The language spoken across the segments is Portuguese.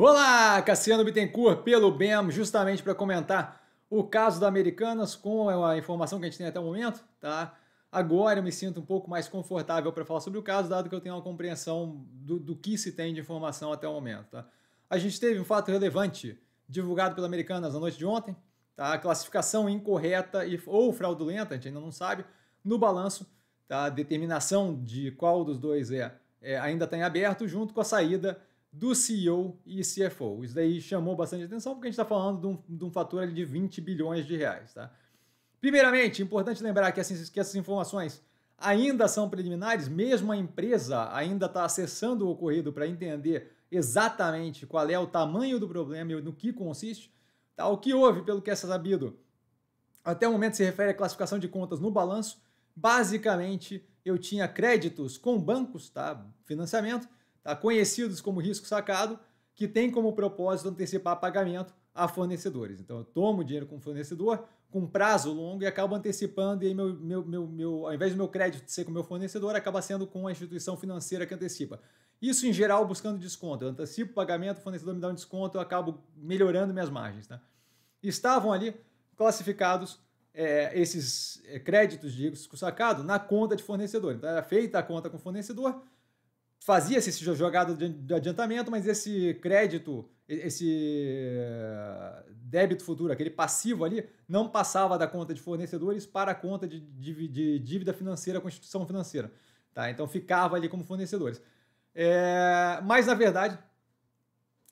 Olá, Cassiano Bittencourt pelo BEM, justamente para comentar o caso da Americanas com a informação que a gente tem até o momento, tá? Agora eu me sinto um pouco mais confortável para falar sobre o caso, dado que eu tenho uma compreensão do, do que se tem de informação até o momento, tá? A gente teve um fato relevante divulgado pela Americanas na noite de ontem, tá? A classificação incorreta e, ou fraudulenta, a gente ainda não sabe, no balanço, tá? A determinação de qual dos dois é, é ainda está em aberto, junto com a saída do CEO e CFO. Isso daí chamou bastante atenção porque a gente está falando de um, de um fator de 20 bilhões de reais. Tá? Primeiramente, importante lembrar que essas, que essas informações ainda são preliminares, mesmo a empresa ainda está acessando o ocorrido para entender exatamente qual é o tamanho do problema e no que consiste. Tá? O que houve, pelo que é sabido, até o momento se refere à classificação de contas no balanço. Basicamente, eu tinha créditos com bancos, tá? financiamento, conhecidos como risco sacado, que tem como propósito antecipar pagamento a fornecedores. Então, eu tomo dinheiro com fornecedor com prazo longo e acabo antecipando, e aí meu, meu, meu, meu, ao invés do meu crédito ser com o meu fornecedor, acaba sendo com a instituição financeira que antecipa. Isso, em geral, buscando desconto. Eu antecipo o pagamento, o fornecedor me dá um desconto, eu acabo melhorando minhas margens. Tá? Estavam ali classificados é, esses é, créditos de risco sacado na conta de fornecedor. Então, era feita a conta com o fornecedor, fazia-se essa jogada de adiantamento, mas esse crédito, esse eh, débito futuro, aquele passivo ali, não passava da conta de fornecedores para a conta de, dívida financeira com a instituição financeira. Tá? Então ficava ali como fornecedores. É, mas na verdade,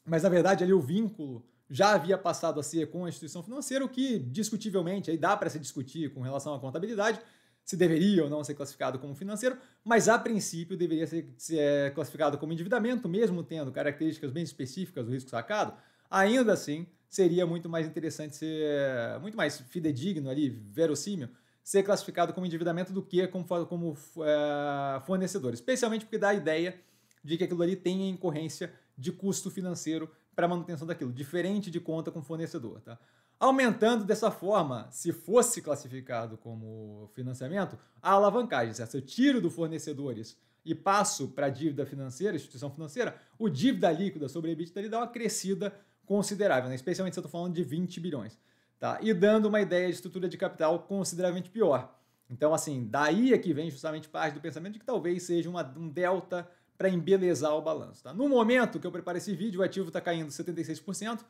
mas na verdade ali o vínculo já havia passado a ser com a instituição financeira, o que discutivelmente aí dá para se discutir com relação à contabilidade, se deveria ou não ser classificado como financeiro, mas a princípio deveria ser, ser é, classificado como endividamento, mesmo tendo características bem específicas do risco sacado, ainda assim seria muito mais interessante ser, muito mais fidedigno ali, verossímil, ser classificado como endividamento do que como, como é, fornecedor, especialmente porque dá a ideia de que aquilo ali tem incorrência de custo financeiro para manutenção daquilo, diferente de conta com fornecedor, tá? aumentando dessa forma, se fosse classificado como financiamento, a alavancagem. Certo? Se eu tiro do fornecedores e passo para a dívida financeira, instituição financeira, o dívida líquida sobre a EBITDA ele dá uma crescida considerável, né? especialmente se eu estou falando de 20 bilhões. Tá? E dando uma ideia de estrutura de capital consideravelmente pior. Então, assim, daí é que vem justamente parte do pensamento de que talvez seja uma, um delta para embelezar o balanço. Tá? No momento que eu preparo esse vídeo, o ativo está caindo 76%,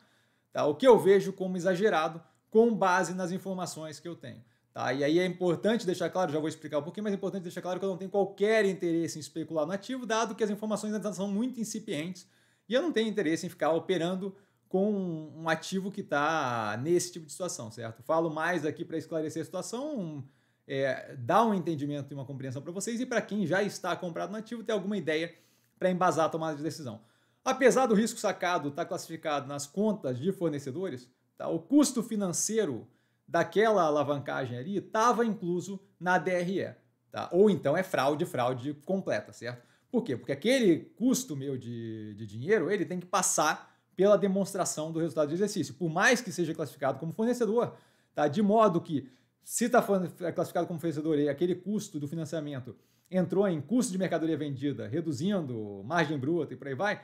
Tá? O que eu vejo como exagerado com base nas informações que eu tenho. Tá? E aí é importante deixar claro, já vou explicar um pouquinho, mas é importante deixar claro que eu não tenho qualquer interesse em especular no ativo, dado que as informações ainda são muito incipientes e eu não tenho interesse em ficar operando com um ativo que está nesse tipo de situação, certo? Falo mais aqui para esclarecer a situação, um, é, dar um entendimento e uma compreensão para vocês e para quem já está comprado no ativo ter alguma ideia para embasar a tomada de decisão. Apesar do risco sacado estar tá classificado nas contas de fornecedores, tá? o custo financeiro daquela alavancagem ali estava incluso na DRE. Tá? Ou então é fraude, fraude completa, certo? Por quê? Porque aquele custo meu de, de dinheiro, ele tem que passar pela demonstração do resultado do exercício, por mais que seja classificado como fornecedor, tá? de modo que se está é classificado como fornecedor e aquele custo do financiamento entrou em custo de mercadoria vendida, reduzindo margem bruta e por aí vai,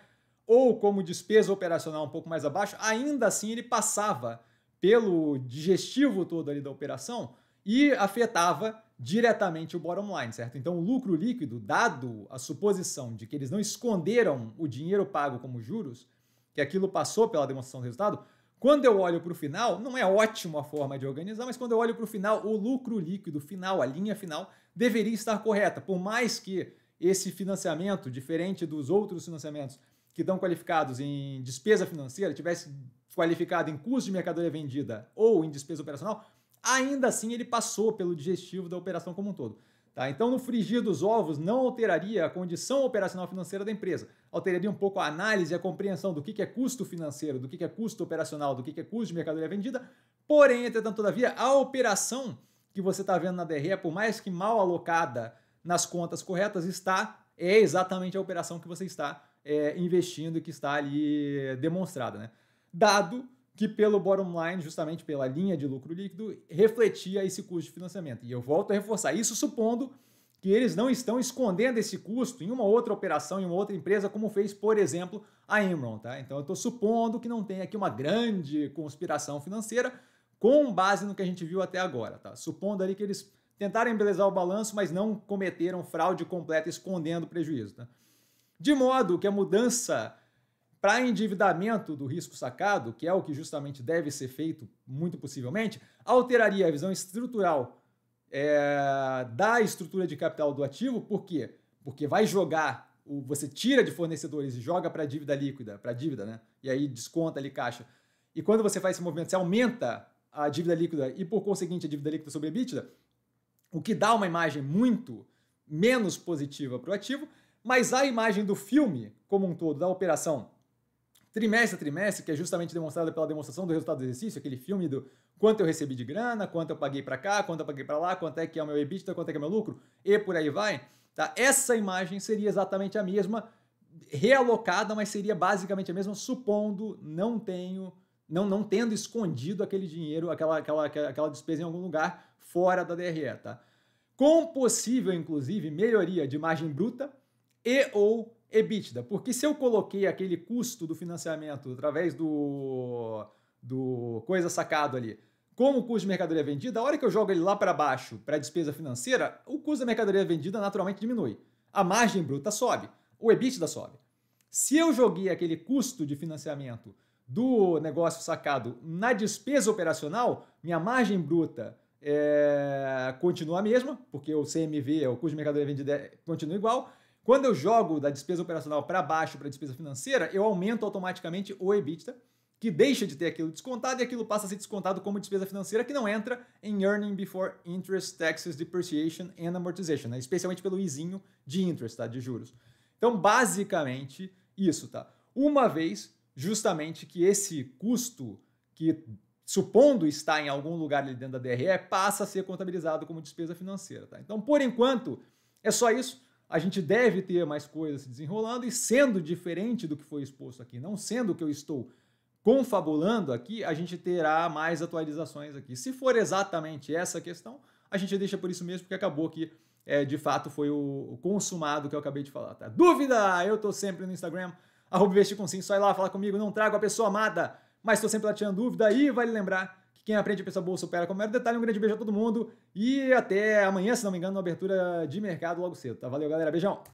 ou como despesa operacional um pouco mais abaixo, ainda assim ele passava pelo digestivo todo ali da operação e afetava diretamente o bottom line, certo? Então, o lucro líquido, dado a suposição de que eles não esconderam o dinheiro pago como juros, que aquilo passou pela demonstração do resultado, quando eu olho para o final, não é ótima a forma de organizar, mas quando eu olho para o final, o lucro líquido final, a linha final, deveria estar correta, por mais que esse financiamento, diferente dos outros financiamentos, que estão qualificados em despesa financeira tivesse qualificado em custo de mercadoria vendida ou em despesa operacional, ainda assim ele passou pelo digestivo da operação como um todo. Tá? Então, no frigir dos ovos, não alteraria a condição operacional financeira da empresa. Alteraria um pouco a análise e a compreensão do que é custo financeiro, do que é custo operacional, do que é custo de mercadoria vendida. Porém, entretanto, todavia, a operação que você está vendo na DRE, por mais que mal alocada nas contas corretas, está é exatamente a operação que você está é, investindo que está ali demonstrada, né? Dado que pelo bottom line, justamente pela linha de lucro líquido, refletia esse custo de financiamento. E eu volto a reforçar isso supondo que eles não estão escondendo esse custo em uma outra operação, em uma outra empresa, como fez, por exemplo, a Enron. Tá? Então eu estou supondo que não tem aqui uma grande conspiração financeira com base no que a gente viu até agora. Tá? Supondo ali que eles tentaram embelezar o balanço, mas não cometeram fraude completa escondendo prejuízo. Tá? de modo que a mudança para endividamento do risco sacado, que é o que justamente deve ser feito, muito possivelmente, alteraria a visão estrutural é, da estrutura de capital do ativo, por quê? Porque vai jogar, o, você tira de fornecedores e joga para a dívida líquida, para a dívida, né? E aí desconta ali caixa. E quando você faz esse movimento, você aumenta a dívida líquida e, por conseguinte, a dívida líquida sobre a EBITDA, o que dá uma imagem muito menos positiva para o ativo, mas a imagem do filme, como um todo, da operação trimestre a trimestre, que é justamente demonstrada pela demonstração do resultado do exercício, aquele filme do quanto eu recebi de grana, quanto eu paguei para cá, quanto eu paguei para lá, quanto é que é o meu EBITDA, quanto é que é o meu lucro, e por aí vai, tá? Essa imagem seria exatamente a mesma, realocada, mas seria basicamente a mesma, supondo não tenho, não, não tendo escondido aquele dinheiro, aquela, aquela, aquela despesa em algum lugar fora da DRE, tá? Com possível, inclusive, melhoria de margem bruta, e ou EBITDA. Porque se eu coloquei aquele custo do financiamento através do, do coisa sacado ali, como o custo de mercadoria vendida, a hora que eu jogo ele lá para baixo para despesa financeira, o custo da mercadoria vendida naturalmente diminui. A margem bruta sobe, o EBITDA sobe. Se eu joguei aquele custo de financiamento do negócio sacado na despesa operacional, minha margem bruta é, continua a mesma, porque o CMV, o custo de mercadoria vendida, continua igual, quando eu jogo da despesa operacional para baixo para a despesa financeira, eu aumento automaticamente o EBITDA, que deixa de ter aquilo descontado e aquilo passa a ser descontado como despesa financeira que não entra em Earning Before Interest, Taxes, Depreciation and Amortization, né? especialmente pelo izinho de interest, tá? de juros. Então, basicamente, isso, tá? Uma vez, justamente, que esse custo que supondo estar em algum lugar ali dentro da DRE, passa a ser contabilizado como despesa financeira, tá? Então, por enquanto, é só isso a gente deve ter mais coisas se desenrolando e sendo diferente do que foi exposto aqui, não sendo o que eu estou confabulando aqui, a gente terá mais atualizações aqui. Se for exatamente essa questão, a gente deixa por isso mesmo, porque acabou que é, de fato foi o, consumado que eu acabei de falar, tá? Dúvida? Eu tô sempre no Instagram, arroba investir com sim, só ir lá falar comigo, não trago a pessoa amada, mas estou sempre lá tirando dúvida e vale lembrar quem aprende, pensa bolsa, opera como era o detalhe. Um grande beijo a todo mundo e até amanhã, se não me engano, na abertura de mercado logo cedo. Tá? Valeu, galera. Beijão.